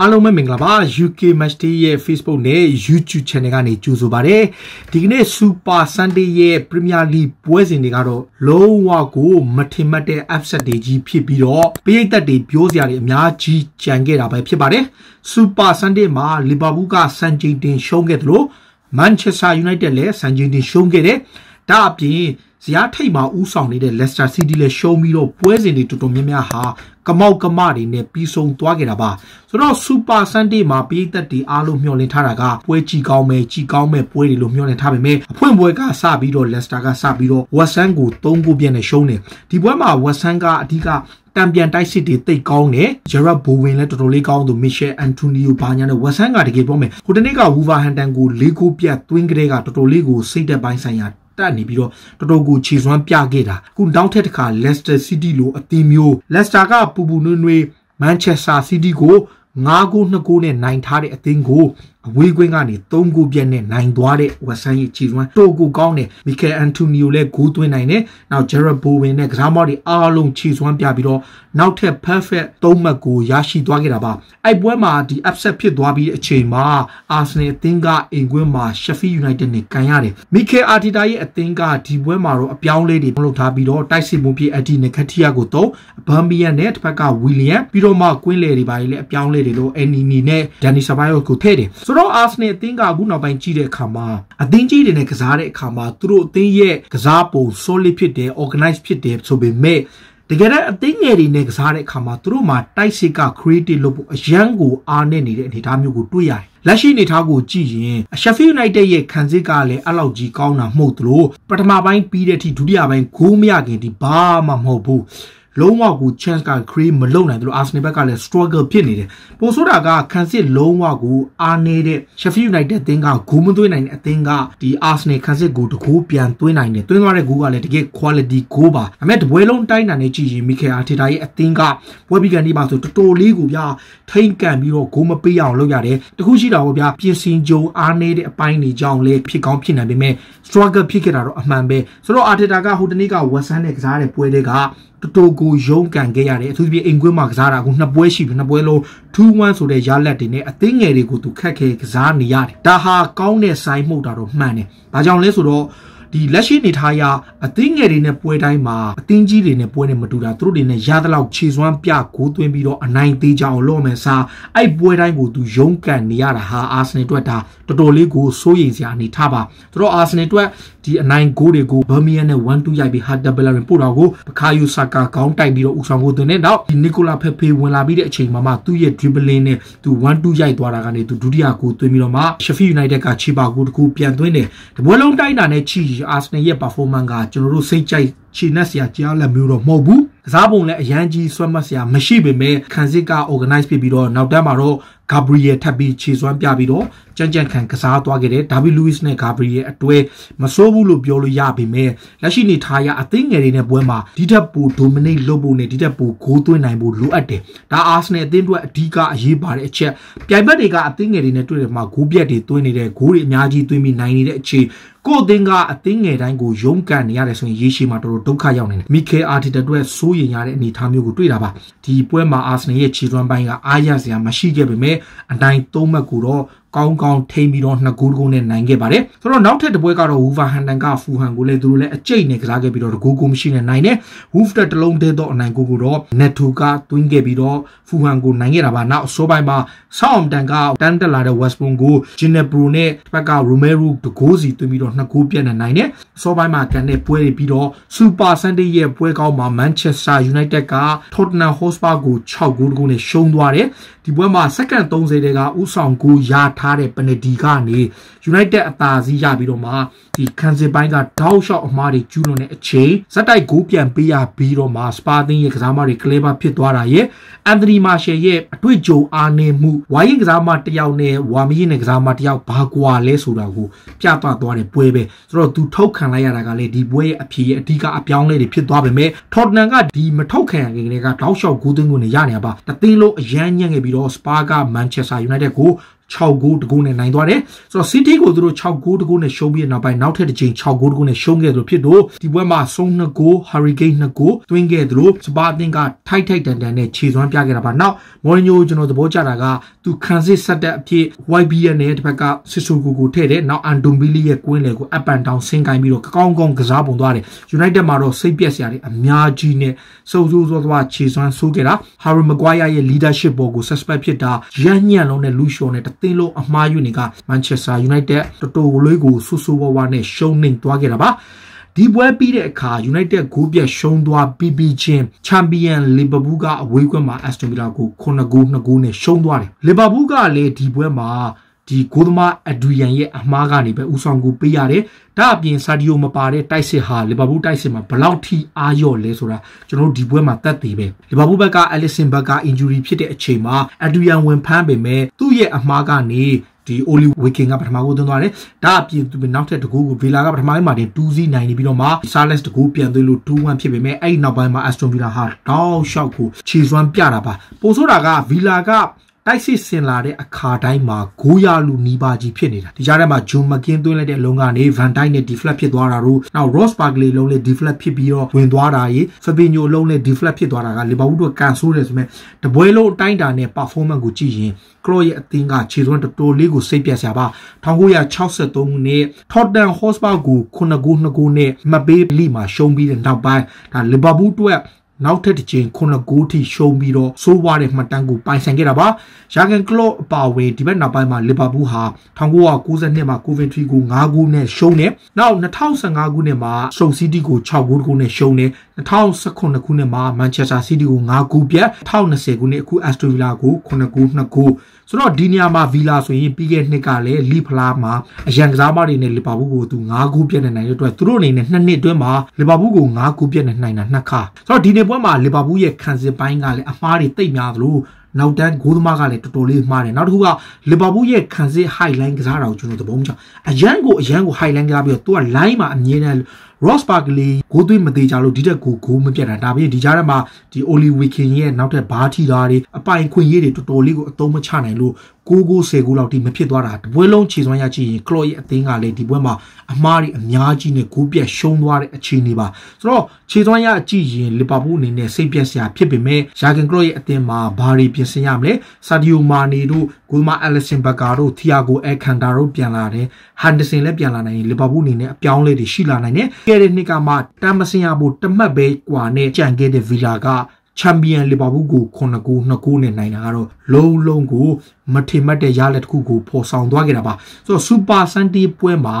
အားလုံးပဲမင်္ဂလာပါ UK Match Day ရဲ့ Facebook နဲ့ YouTube Channel ကနေကြိုဆိုပါရစေဒီကနေ့ Super Sunday ရဲ့ Premier League ပွဲစဉ်တွေကတော့လုံးဝကိုမထင်မှတ်တဲ့ upset တွေကြီးဖြစ်ပြီးတော့ပိဋကတ်တွေပြောစရာတွေအများကြီးကြံခဲ့တာပဲဖြစ်ပါတယ် Super Sunday မှာ Liverpool ကစံချိန်တင်ရှုံးခဲ့သလို Manchester United လည်းစံချိန်တင်ရှုံးခဲ့တယ်ဒါအပြင်ဇရားထိတ်မှာဥဆောင်နေတဲ့ Leicester City လည်းရှုံးပြီးတော့ပွဲစဉ်တွေတော်တော်များများဟာကမောက်ကမတွေနဲ့ပြီးဆုံးသွားခဲ့တာပါဆိုတော့ Super Sunday မှာပြည်သက်တွေအားလုံးမျှော်လင့်ထားတာကပွဲကြည့်ကောင်းမယ်ကြည့်ကောင်းမယ်ပွဲတွေလို့မျှော်လင့်ထားပေမဲ့အဖွင့်ပွဲကစပြီးတော့ Leicester ကစပြီးတော့ West Ham ကို၃ဂိုးပြည့်နဲ့ရှုံးတယ်ဒီပွဲမှာ West Ham ကအဓိကတံပြန်တိုက်စစ်တွေတိတ်ကောင်းတယ်။ Gerard Bowen လည်းတော်တော်လေးကောင်းသူ Michel Antonio ဘာညာနဲ့ West Ham ကတကယ်ပြောမယ်။ဟိုတနေ့က Wolverhampton ကို၄ဂိုးပြတ်သွင်းကလေးကတော်တော်လေးကိုစိတ်သက်ပိုင်းဆိုင်ရာတက်နေပြီးတော့တော်တော်ကိုခြေစွမ်းပြခဲ့တာအခုနောက်ထပ်တစ်ခါ Leicester City လို အသင်းမျိုး Leicester ကပူပူနွေ့နွေ့ Manchester City ကို9ဂိုး2ဂိုးနဲ့နိုင်ထားတဲ့အသင်းကိုအဝေးကွင်းကနေ၃ဂိုးပြက်နဲ့နိုင်သွားတဲ့ဝက်ဆန်ရဲ့ခြေစွမ်းတိုကိုကောင်းတယ်မီကယ်အန်တိုနီယိုလည်းဂိုးသွင်းနိုင်တယ်နောက်ဂျယ်ရဘိုဝင်နဲ့ကစားမောတွေအားလုံးခြေစွမ်းပြပြီးတော့နောက်ထပ် perfect ၃မှတ်ကိုရရှိသွားခဲ့တာပါအဲ့ပွဲမှာဒီ upset ဖြစ်သွားပြီးအချိန်မှာ Arsenal အသင်းကအိမ်ကွင်းမှာ Sheffield United နဲ့ကန်ရတယ်မီကယ်အာတီတာရဲ့အသင်းကဒီပွဲမှာတော့အပြောင်းလဲတွေပြုလုပ်ထားပြီးတော့တိုက်စစ်မှုပြအဒီနဂတီယာကိုသုံးဘမ်ဘီယန်နဲ့တစ်ဖက်ကဝီလီယံပြီးတော့မှကွင်းလေတွေပါလေအပြောင်းလဲတွေလို့အန်နီနီနဲ့ဒန်နီဆာဘိုင်ယိုကိုထည့်တယ်ဆိုတော့အာဆနယ်အသင်းကအခုနောက်ပိုင်းကြည့်တဲ့အခါမှာအသင်းကြီးတွေနဲ့ကစားတဲ့အခါမှာသူတို့အသင်းရဲ့ကစားပုံ solid ဖြစ်တယ် organize ဖြစ်တယ်ဆိုပေမဲ့တကယ်တော့အသင်းငယ်တွေနဲ့ကစားတဲ့အခါမှာသူတို့မှာတိုက်စစ်က creative လုပ်ဖို့အရန်ကိုအားနဲ့နေတဲ့အနေအထားမျိုးကိုတွေ့ရတယ်။လက်ရှိအနေအထားကိုကြည့်ရင် Sheffield United ရဲ့ခံစစ်ကလည်းအဲ့လောက်ကြီးကောင်းတာမဟုတ်သလိုပထမပိုင်းပြီးတဲ့အထိဒုတိယပိုင်းဂိုးမရခင်ဒီဘာမှမဟုတ်ဘူး။လုံးဝကို chance က create မလုပ်နိုင်သူတို့ Arsenal ဘက်ကလည်း struggle ဖြစ်နေတယ်ပုံဆိုတာကခံစစ်လုံးဝကိုအားနေတဲ့ Sheffield United အသင်းကဂိုးမသွင်းနိုင်တဲ့အသင်းကဒီ Arsenal ခံစစ်ကိုတကူပြန်သွင်းနိုင်တယ်သွင်းသွားတဲ့ဂိုးကလည်းတကယ် quality ဂိုးပါဒါပေမဲ့တပွဲလုံးတိုက်နိုင်တဲ့ကြည်ရင် Mikel Arteta ရဲ့အသင်းကပွဲပြီးကန်ဒီမှာဆိုတော်တော်လေးကိုဗျာထိမ့်ကန်ပြီးတော့ဂိုးမပေးအောင်လုပ်ရတယ်တခုရှိတာပေါ့ဗျာပြင်ဆင်ကြုံအားနေတဲ့အပိုင်းတွေကြောင့်လည်းဖြစ်ကောင်းဖြစ်နိုင်ပေမဲ့ struggle ဖြစ်ခဲ့တာတော့အမှန်ပဲဆိုတော့ Arteta ကဟိုတနေ့က West Ham နဲ့ကစားတဲ့ပွဲတွေကတော်တော်ကိုယုံကန်ခဲ့ရတယ်အထူးသဖြင့်အိမ်ကွင်းမှာကစားတာကနှစ်ပွဲရှိပြီနှစ်ပွဲလုံး2-1ဆိုတဲ့ရလက်တွေနဲ့အသင်းငယ်တွေကိုသူခက်ခဲကစားနေရတယ်ဒါဟာကောင်းတဲ့ဆိုင်မှုတ်တာတော့မှန်တယ်ဒါကြောင့်လဲဆိုတော့ဒီလက်ရှိနေထားရအသင်းငယ်တွေနဲ့ပွဲတိုင်းမှာအသင်းကြီးတွေနဲ့ပွဲနဲ့မတူတာသူတို့တွေနဲ့ရသလောက်ခြေစွမ်းပြကိုးသွင်းပြီးတော့အနိုင်သေးကြအောင်လုပ်မယ်စားအဲ့ပွဲတိုင်းကိုသူရုံးကန်နေရတာဟာအာဆင်နယ်အတွက်ဒါတော်တော်လေးကိုစိုးရိမ်စရာအနေထားပါသူတို့အာဆင်နယ်အတွက်ဒီအနိုင်ဂိုးတွေကိုဘာမီယန်နဲ့1-2ရိုက်ပြီးဟာတာဘလာရင်ပို့တော့ကိုပခါယူဆာကာခေါင်းတိုက်ပြီးတော့ဦးဆောင်ကိုသွင်းတဲ့နောက်ဒီနီကိုလာဖေဖေဝင်လာပြီးတဲ့အချိန်မှာမှသူ့ရဲ့ dribbling နဲ့သူ1-2ရိုက်သွားတာကနေသူဒုတိယကိုသွင်းပြီးတော့မှ Sheffield United ကချီပါကိုတကူပြန်သွင်းတယ်တပွဲလုံးတိုက်တာနဲ့ချီအာဆနယ်ရဲ့ performance ကကျွန်တော်တို့စိတ်ကြိုက်ခြေနှက်စရာကြားလက်မျိုးတော့မဟုတ်ဘူးကစားပုံလည်းအရန်ကြီးဆွဲမှတ်စရာမရှိပေမဲ့ခံစစ်က organize ဖြစ်ပြီးတော့နောက်တန်းမှာတော့ဂါဘရီယယ်ထပ်ပြီးခြေစွမ်းပြပြီးတော့ကြံ့ကြံ့ခံကစားသွားခဲ့တယ်ဒါဗီလူးစ်နဲ့ဂါဘရီယယ်အတွဲမစိုးဘူးလို့ပြောလို့ရပေမဲ့လက်ရှိနေထားရအသင်းငယ်တွေနဲ့ပွဲမှာဒီထက်ပိုဒိုမနိတ်လုပ်ဖို့နဲ့ဒီထက်ပိုဂိုးသွင်းနိုင်ဖို့လိုအပ်တယ်ဒါအာဆနယ်အသင်းအတွက်အဓိကအရေးပါတဲ့အချက်ပြိုင်ဘက်တွေကအသင်းငယ်တွေနဲ့တွေ့တယ်မှာဂိုးပြက်တွေသွင်းနေတယ်ဂိုးတွေအများကြီးသွင်းပြီးနိုင်နေတဲ့အခြေကိုအသင်းကအသင်းငယ်တိုင်းကိုရုန်းကန်နေရတယ်ဆိုရင်ရေရှည်မှာတော်တော်ဒုက္ခရောက်နေတယ်မီခဲအာတီတာအတွက်စိုးရင်ရတဲ့အနေအထားမျိုးကိုတွေ့တာပါဒီပွဲမှာအာဆနယ်ရဲ့ခြေစွမ်းပိုင်းကအားရစရာမရှိခဲ့ပေမဲ့အနိုင်သုံးမှတ်ကိုတော့ကောင်းကောင်းထိန်းပြီးတော့နှစ်ဂိုးတကိုးနဲ့နိုင်ခဲ့ပါတယ်ဆိုတော့နောက်ထပ်တစ်ပွဲကတော့ Wolverhampton က Fulham ကိုလည်းသူတို့လည်းအကျိတ်နဲ့ကစားခဲ့ပြီးတော့တကိုးကိုမရှိနဲ့နိုင်တယ် Wolves တစ်လုံးတည်းတော့အနိုင်ကိုကိုတော့ Neto ကသွင်းခဲ့ပြီးတော့ Fulham ကိုနိုင်ခဲ့တာပါနောက်အစိုးပိုင်းမှာ Southampton ကတန်းတက်လာတဲ့ West Brom ကို Ginebro နဲ့တစ်ဖက်က Romero တကိုးစီသွင်းပြီးတော့နှစ်ဂိုးပြတ်နိုင်တယ်အစိုးပိုင်းမှာကန်တဲ့ပွဲတွေပြီးတော့ Super Sunday ရဲ့ပွဲကောင်းမှာ Manchester United က Tottenham Hotspur ကို6ဂိုးတကိုးနဲ့ရှုံးသွားတယ်ဒီပွဲမှာစက္ကန့်30တဲကဥဆောင်ကိုရာထားထားတဲ့ပနဒီကနေ United အသာစီးရပြီးတော့မှဒီခံစစ်ပိုင်းကတောက်လျှောက်အမှားတွေကျူးလွန်တဲ့အချိန်ဇက်တိုက်ဂိုးပြန်ပေးရပြီးတော့မှစပါတင်ရဲ့ကစားမတွေ clever ဖြစ်သွားတာရဲ့အန်သနီမာရှယ်ရဲ့အတွေ့အကြုံအားနည်းမှုဝိုင်းရင်ကစားမတယောက်နဲ့ဝါမီးနဲ့ကစားမတယောက်ဘာကွာလဲဆိုတာကိုပြသသွားတဲ့ပွဲပဲဆိုတော့သူထုတ်ခံလိုက်ရတာကလည်းဒီပွဲရဲ့အဖြစ်ရဲ့အဓိကအပြောင်းလဲတွေဖြစ်သွားပေမဲ့ထော်တနန်ကဒီမထုတ်ခံရခင်ကတောက်လျှောက်ဂိုးသွင်းကိုနေရနေတာပါတသိန်းလုံးအရန်ညံ့ခဲ့ပြီးတော့စပါကမန်ချက်စတာယူနိုက်တက်ကို6ဂိုးတကူနဲ့နိုင်သွားတယ်ဆိုတော့ City ကိုသူတို့6ဂိုးတကူနဲ့ရှုံးပြီးနောက်ပိုင်းနောက်ထပ်တစ်ချိန်6ဂိုးတကူနဲ့ရှုံးခဲ့သလိုဖြစ်တော့ဒီပွဲမှာဆုံး2ဂိုး Hurricane 2ဂိုးတွင်းခဲ့သလိုစပါအသင်းကထိုက်ထိုက်တန်တန်နဲ့ခြေစွမ်းပြခဲ့တာပါနောက်မော်ရီညိုကျွန်တော်သဘောကျတာကသူခံစစ်ဆက်တဲ့အဖြစ် YBN နဲ့တစ်ဖက်ကစစ်ဆူကိုကိုထည့်တယ်နောက်အန်ဒွန်ဘီလီရဲ့ကွင်းလေကိုအပန်တောင်ဆင်းကိုင်းပြီးတော့ကောင်းကောင်းကစားပုံသွားတယ် United မှာတော့စိတ်ပြက်စရာတွေအများကြီးနဲ့စုံစိုးစောသွားခြေစွမ်းဆိုးခဲ့တာ Harry Maguire ရဲ့ leadership ပေါ်ကို suspect ဖြစ်တာရန်ညံ့လုံးနဲ့ Lucio နဲ့သင်းလုံးအမှားယူနေက Manchester United တော်တော်လေးကိုဆူဆူဝါးဝါးနဲ့ရှုံးနိမ့်သွားခဲ့တာပါဒီပွဲပြီးတဲ့အခါ United ဂိုးပြတ်ရှုံးသွားပြီးပြီးချင်း Champion Liverpool ကအဝေးကွင်းမှာ Aston Villa ကို9ဂိုး2ဂိုးနဲ့ရှုံးသွားတယ်။ Liverpool ကလည်းဒီပွဲမှာဒီဂိုဒမာအဒူယန်ရဲ့အမှားကနေပဲဦးဆောင်ကိုပေးရတယ်။ဒါအပြင်ဆာဒီယိုမပါတဲ့တိုက်စစ်ဟာလီဗာပူးတိုက်စစ်မှာဘလောက်ထိအားလျော့လဲဆိုတာကျွန်တော်တို့ဒီပွဲမှာသက်သေပဲ။လီဗာပူးဘက်ကအလစ်ဆင်ဘက်က injury ဖြစ်တဲ့အချိန်မှာအဒူယန်ဝင်ဖမ်းပေမဲ့သူ့ရဲ့အမှားကနေဒီ Oli Waking ကပထမကိုသွင်းသွားတယ်။ဒါအပြင်သူနောက်ထပ်တကူကို Villa ကပထမမှာတင်2-0နိုင်နေပြီးတော့မှ Salas တကူပြန်သွင်းလို့2-1ဖြစ်ပေမဲ့အဲ့နောက်ပိုင်းမှာ Aston Villa ဟာတောက်လျှောက်ကိုခြေစွမ်းပြတာပါ။ပို့ဆိုတာက Villa ကတိုက်စစ်ဆင်လာတဲ့အခါတိုင်းမှာဂိုးရလူနီးပါးကြီးဖြစ်နေတာဒီကြားထဲမှာဂျွန်မကင်းသွင်းလိုက်တဲ့လုံကနေဗန်တိုင်းနဲ့ဒီဖလက်ဖြစ်သွားတာတို့နောက် Ross Barkley လုံးနဲ့ဒီဖလက်ဖြစ်ပြီးတော့ဝင်သွားတာရေဖပီညိုလုံးနဲ့ဒီဖလက်ဖြစ်သွားတာကလီဗာပူးတို့ကန်ဆိုးတယ်ဆိုမဲ့တပွဲလုံးအတိုင်းတာနဲ့ performance ကိုကြည့်ရင်ကလော့ရဲ့အသင်းကခြေစွမ်းတော်တော်လေးကိုစိတ်ပြတ်စရာပါ1963ခုနှစ် Tottenham Hotspur ကို9-2နဲ့မပေးလိမှာရှုံးပြီးတဲ့နောက်ပိုင်းဒါလီဗာပူးအတွက်နောက်ထပ်တစ်ကြိမ်9ဂိုးထိရှုံးပြီးတော့ဆိုးဝါးတဲ့မှတ်တမ်းကိုပိုင်ဆိုင်ခဲ့တာပါယာဂန်ကလော့အပါအဝင်ဒီဘက်နောက်ပိုင်းမှာလီဗာပူးဟာ1992မှာကိုဗင်ထရီကို9ဂိုးနဲ့ရှုံးတယ်နောက်2015ခုနှစ်မှာဆုံစီးတီကို6ဂိုးတကူနဲ့ရှုံးတယ်2019ခုနှစ်မှာမန်ချက်စတာစီးတီကို9ဂိုးပြတ်2020ခုနှစ်အခုအက်စတိုဗီလာကို9ဂိုး2ဂိုးဆိုတော့ဒီနေရာမှာဗီလာဆိုရင်ပြီးခဲ့နှစ်ကလည်းလီဖလာမှာအရန်ကစားမတွေနဲ့လီဗာပူးကိုသူ9ဂိုးပြတ်နေနိုင်တဲ့အတွက်သူတို့အနေနဲ့နှစ်နှစ်အတွင်းမှာလီဗာပူးကို9ဂိုးပြတ်နေနိုင်တာနှစ်ခါဆိုတော့ဒီနေ့ပွဲမှာလီဗာပူးရဲ့ခံစစ်ပိုင်းကလည်းအမှားတွေတိတ်များသလိုနောက်တန်းဂိုးသမားကလည်းတော်တော်လေးမှားတယ်နောက်တစ်ခုကလီဗာပူးရဲ့ခံစစ် high line ကစားတာကိုကျွန်တော်သဘောမချအရန်ကိုအရန်ကို high line ကစားပြီးတော့သူက line မှာအမြင်နဲ့ Ross Barkley ဂိုးသွင်းမသေးကြလို့ဒီတက်ကိုဂိုးမပြတ်တာဒါပေမဲ့ဒီကြားထဲမှာဒီ Oli Watkins ရဲ့နောက်ထပ်ဘားထိတာတွေအပိုင်ခွင့်ရေးတွေတော်တော်လေးကိုအသုံးမချနိုင်လို့9ကို10ကိုလောက်ထိမဖြစ်သွားတာတပွဲလုံးခြေစွမ်းရကြည့်ရင်ကလော့ရဲ့အသင်းကလည်းဒီပွဲမှာအမားတွေအများကြီးနဲ့ဂိုးပြတ်ရှုံးသွားတဲ့အခြေအနေပါဆိုတော့ခြေစွမ်းရကြည့်ရင်လီဗာပူးအနေနဲ့စိတ်ပျက်စရာဖြစ်ပေမဲ့ယာဂန်ကလော့ရဲ့အသင်းမှာဘာတွေပြင်ဆင်ရမလဲဆာဒီယိုမာနီတို့ဂိုမာအဲလစ်ဆင်ဘဂါတို့သီယာဂိုအဲခန်ဒါတို့ပြန်လာတယ်ဟန်ဒဆင်လည်းပြန်လာနိုင်ရင်လီဗာပူးအနေနဲ့အပြောင်းလဲတွေရှိလာနိုင်တယ်ကဲတဲ့နှစ်ကမှတမ်မစင်ရဖို့တမတ်ပဲกว่าနဲ့ကြံခဲ့တဲ့ဗီလာကချန်ပီယံလီဗာပူးကို9ဂိုး2ဂိုးနဲ့နိုင်တာကတော့လုံးလုံးကိုမထင်မှတ်တဲ့ရလဒ်တစ်ခုကိုပေါ်ဆောင်သွားခဲ့တာပါဆိုတော့စူပါဆန်တီပွဲမှာ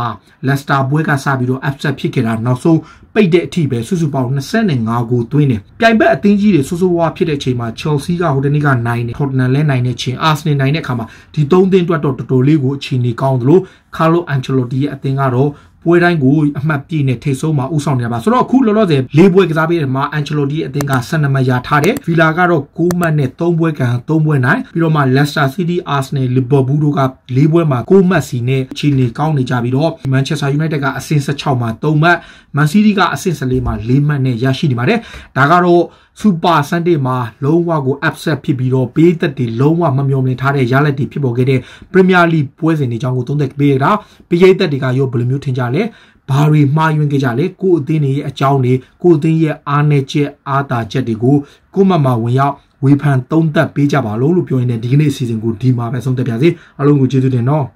လက်စတာပွဲကစပြီးတော့ upset ဖြစ်ခဲ့တာနောက်ဆုံးပိတ်တဲ့အထိပဲစုစုပေါင်း25ဂိုးသွင်းတယ်ပြိုင်ဘက်အသင်းကြီးတွေစိုးစိုးဝါးဖြစ်တဲ့အချိန်မှာ Chelsea ကဟိုတနေ့ကနိုင်တယ် Tottenham လည်းနိုင်တဲ့ချိန် Arsenal နိုင်တဲ့အခါမှာဒီ၃သင်းအတွက်တော့တော်တော်လေးကိုအခြေအနေကောင်းသလိုကာလိုအန်ချယ်လိုတီရဲ့အသင်းကတော့ပွဲတိုင်းကိုအမှတ်ပြည့်နဲ့ထိတ်ဆုံးမှာဥဆောင်နေပါဆိုတော့အခုလောလောဆယ်၄ပွဲကစားပေးတဲ့မှာအန်ချလိုတီအသင်းက12မှတ်ရထားတယ်ဗီလာကတော့9မှတ်နဲ့3ပွဲကန်3ပွဲနိုင်ပြီးတော့မှ Leicester City Arsenal Liverpool တို့က၄ပွဲမှာ9မှတ်စီနဲ့အခြေအနေကောင်းနေကြပြီးတော့ Manchester United ကအဆင့်16မှာ3မှတ် Man City ကအဆင့်14မှာ4မှတ်နဲ့ရရှိနေပါတယ်ဒါကတော့ Super Sunday မှာလုံးဝကို upset ဖြစ်ပြီးတော့ပေးသက်တွေလုံးဝမမျှော်လင့်ထားတဲ့ရလက်တွေဖြစ်ပေါ်ခဲ့တဲ့ Premier League ပွဲစဉ်တွေအကြောင်းကိုသုံးသပ်ပေးရတာပေးသက်တွေကရောဘယ်လိုမျိုးထင်ကြလဲဘာတွေမှားယွင်းခဲ့ကြလဲကိုအသင်းရဲ့အကြောင်းတွေကိုအသင်းရဲ့အားနည်းချက်အားသာချက်တွေကိုကိုမမဝင်ရောက်ဝေဖန်သုံးသပ်ပေးကြပါလို့လို့ပြောနေတဲ့ဒီကနေ့အစီအစဉ်ကိုဒီမှာပဲဆုံးသက်ပါစေအားလုံးကိုကျေးဇူးတင်နော်